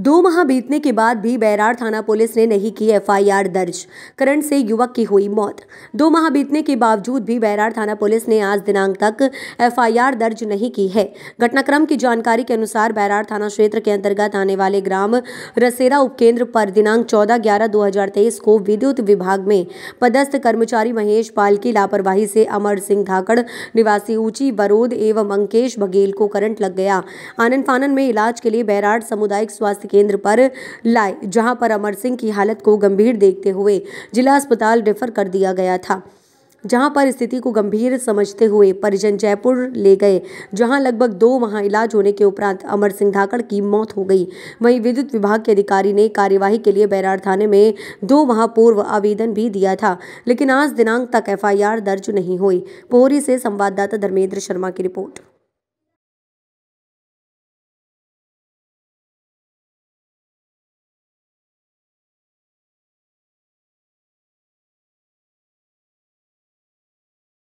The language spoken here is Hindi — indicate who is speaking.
Speaker 1: दो माह बीतने के बाद भी बैराड़ थाना पुलिस ने नहीं की एफआईआर दर्ज करंट से युवक की हुई मौत दो माह बीतने के बावजूद भी बैराड़ थाना पुलिस ने आज दिनांक तक एफआईआर दर्ज नहीं की है घटनाक्रम की जानकारी के अनुसार बैराड़ थाना क्षेत्र के अंतर्गत आने वाले ग्राम रसेरा उपकेंद्र पर दिनांक चौदह ग्यारह दो को विद्युत विभाग में पदस्थ कर्मचारी महेश पाल की लापरवाही से अमर सिंह धाकड़ निवासी ऊंची बरोद एवं अंकेश बघेल को करंट लग गया आनंद फानन में इलाज के लिए बैराड़ सामुदायिक स्वास्थ्य स्वास्थ्य केंद्र पर लाए जहां पर अमर सिंह की हालत को गंभीर देखते हुए जिला अस्पताल रेफर कर दिया गया था जहां पर स्थिति को गंभीर समझते हुए परिजन जयपुर ले गए जहां लगभग दो माह इलाज होने के उपरांत अमर सिंह धाकड़ की मौत हो गई वहीं विद्युत विभाग के अधिकारी ने कार्यवाही के लिए बैराड़ थाने में दो माह पूर्व आवेदन भी दिया था लेकिन आज दिनांक तक एफआईआर दर्ज नहीं हुई पोहरी से संवाददाता धर्मेंद्र शर्मा
Speaker 2: की रिपोर्ट